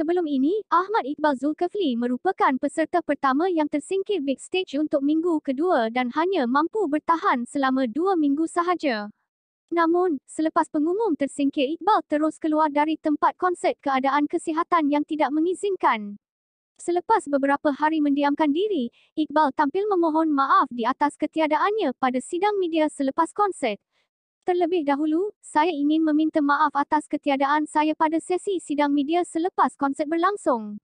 sebelum ini, Ahmad Iqbal Zulkifli merupakan peserta pertama yang tersingkir big stage untuk minggu kedua dan hanya mampu bertahan selama dua minggu sahaja. Namun, selepas pengumum tersingkir Iqbal terus keluar dari tempat konsert keadaan kesihatan yang tidak mengizinkan. Selepas beberapa hari mendiamkan diri, Iqbal tampil memohon maaf di atas ketiadaannya pada sidang media selepas konsert. Terlebih dahulu, saya ingin meminta maaf atas ketiadaan saya pada sesi sidang media selepas konsert berlangsung.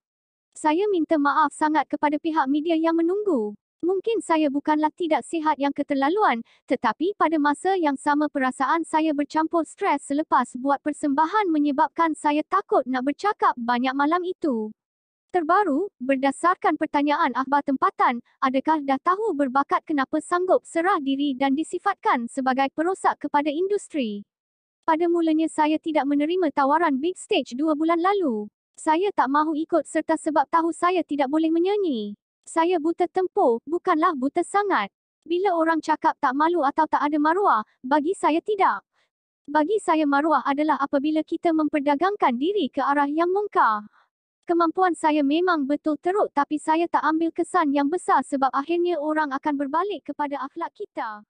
Saya minta maaf sangat kepada pihak media yang menunggu. Mungkin saya bukanlah tidak sihat yang keterlaluan, tetapi pada masa yang sama perasaan saya bercampur stres selepas buat persembahan menyebabkan saya takut nak bercakap banyak malam itu terbaru, berdasarkan pertanyaan akhbar tempatan, adakah dah tahu berbakat kenapa sanggup serah diri dan disifatkan sebagai perosak kepada industri? Pada mulanya saya tidak menerima tawaran Big Stage dua bulan lalu. Saya tak mahu ikut serta sebab tahu saya tidak boleh menyanyi. Saya buta tempoh, bukanlah buta sangat. Bila orang cakap tak malu atau tak ada maruah, bagi saya tidak. Bagi saya maruah adalah apabila kita memperdagangkan diri ke arah yang mungkar. Kemampuan saya memang betul teruk tapi saya tak ambil kesan yang besar sebab akhirnya orang akan berbalik kepada akhlak kita.